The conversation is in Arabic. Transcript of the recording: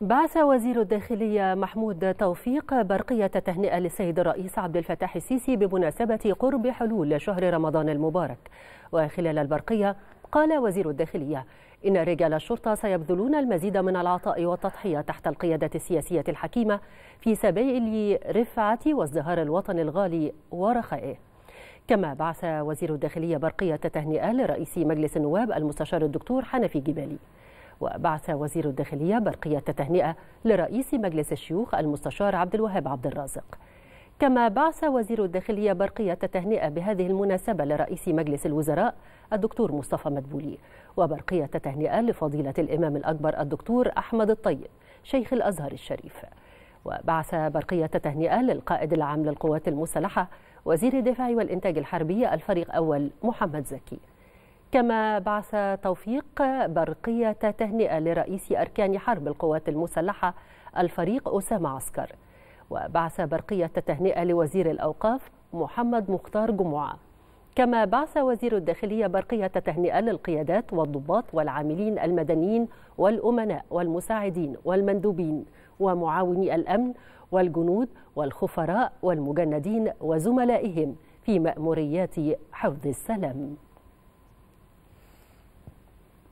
بعث وزير الداخلية محمود توفيق برقية تهنئة للسيد الرئيس عبد الفتاح السيسي بمناسبة قرب حلول شهر رمضان المبارك وخلال البرقية قال وزير الداخلية إن رجال الشرطة سيبذلون المزيد من العطاء والتضحية تحت القيادة السياسية الحكيمة في سبيل رفعة وازدهار الوطن الغالي ورخائه كما بعث وزير الداخلية برقية تهنئة لرئيس مجلس النواب المستشار الدكتور حنفي جبالي وبعث وزير الداخلية برقية تهنئة لرئيس مجلس الشيوخ المستشار عبد الوهاب عبد الرازق كما بعث وزير الداخلية برقية تهنئة بهذه المناسبة لرئيس مجلس الوزراء الدكتور مصطفى مدبولي وبرقية تهنئة لفضيلة الإمام الأكبر الدكتور أحمد الطيب شيخ الأزهر الشريف وبعث برقية تهنئة للقائد العام للقوات المسلحة وزير الدفاع والإنتاج الحربي الفريق أول محمد زكي كما بعث توفيق برقية تهنئة لرئيس أركان حرب القوات المسلحة الفريق أسامة عسكر وبعث برقية تهنئة لوزير الأوقاف محمد مختار جمعة كما بعث وزير الداخلية برقية تهنئة للقيادات والضباط والعاملين المدنيين والأمناء والمساعدين والمندوبين ومعاوني الأمن والجنود والخفراء والمجندين وزملائهم في مأموريات حفظ السلام